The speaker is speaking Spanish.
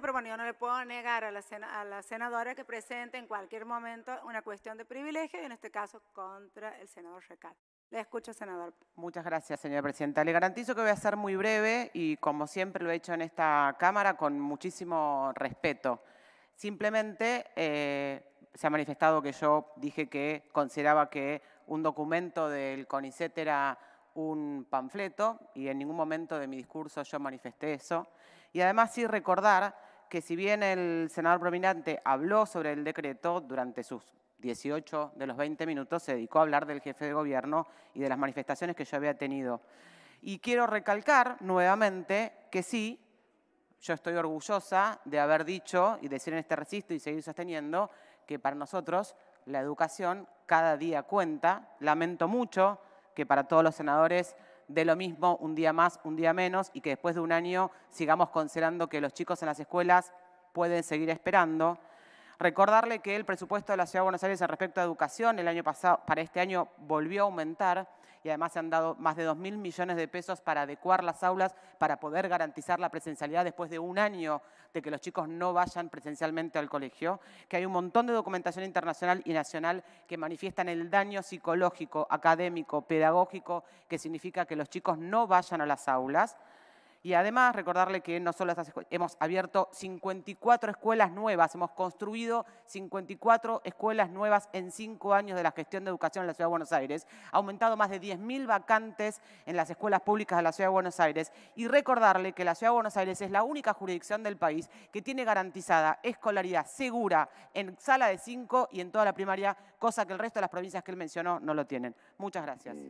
pero bueno, yo no le puedo negar a la, senadora que presente en cualquier momento una cuestión de privilegio en este caso contra el senador Recal. Le escucho, senador. Muchas gracias, señora presidenta. Le garantizo que voy a ser muy breve y como siempre lo he hecho en esta Cámara con muchísimo respeto. Simplemente eh, se ha manifestado que yo dije que consideraba que un documento del CONICET era un panfleto y en ningún momento de mi discurso yo manifesté eso. Y además sí recordar que si bien el senador prominente habló sobre el decreto durante sus 18 de los 20 minutos, se dedicó a hablar del jefe de gobierno y de las manifestaciones que yo había tenido. Y quiero recalcar nuevamente que sí, yo estoy orgullosa de haber dicho y decir en este registro y seguir sosteniendo que para nosotros la educación cada día cuenta. Lamento mucho que para todos los senadores de lo mismo un día más, un día menos, y que después de un año sigamos considerando que los chicos en las escuelas pueden seguir esperando. Recordarle que el presupuesto de la Ciudad de Buenos Aires respecto a educación el año pasado, para este año volvió a aumentar y además se han dado más de 2.000 millones de pesos para adecuar las aulas, para poder garantizar la presencialidad después de un año de que los chicos no vayan presencialmente al colegio, que hay un montón de documentación internacional y nacional que manifiestan el daño psicológico, académico, pedagógico, que significa que los chicos no vayan a las aulas. Y además, recordarle que no solo hemos abierto 54 escuelas nuevas, hemos construido 54 escuelas nuevas en cinco años de la gestión de educación en la Ciudad de Buenos Aires, ha aumentado más de 10.000 vacantes en las escuelas públicas de la Ciudad de Buenos Aires. Y recordarle que la Ciudad de Buenos Aires es la única jurisdicción del país que tiene garantizada escolaridad segura en sala de cinco y en toda la primaria, cosa que el resto de las provincias que él mencionó no lo tienen. Muchas gracias.